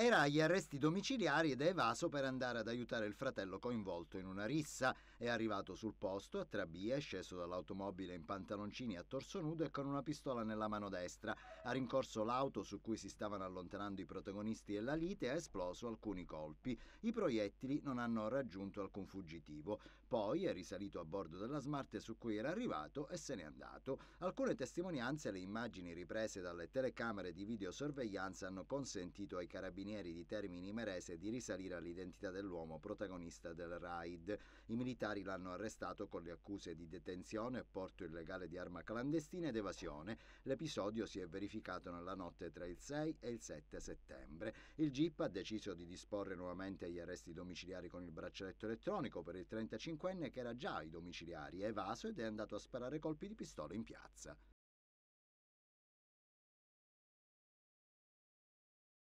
era agli arresti domiciliari ed è evaso per andare ad aiutare il fratello coinvolto in una rissa. È arrivato sul posto, a Trabia, è sceso dall'automobile in pantaloncini a torso nudo e con una pistola nella mano destra. Ha rincorso l'auto su cui si stavano allontanando i protagonisti della lite e ha esploso alcuni colpi. I proiettili non hanno raggiunto alcun fuggitivo. Poi è risalito a bordo della Smart su cui era arrivato e se n'è andato. Alcune testimonianze e le immagini riprese dalle telecamere di videosorveglianza hanno consentito ai carabinieri carabinieri di Termini Merese di risalire all'identità dell'uomo protagonista del raid. I militari l'hanno arrestato con le accuse di detenzione, porto illegale di arma clandestina ed evasione. L'episodio si è verificato nella notte tra il 6 e il 7 settembre. Il GIP ha deciso di disporre nuovamente gli arresti domiciliari con il braccialetto elettronico per il 35enne che era già ai domiciliari, evaso ed è andato a sparare colpi di pistola in piazza.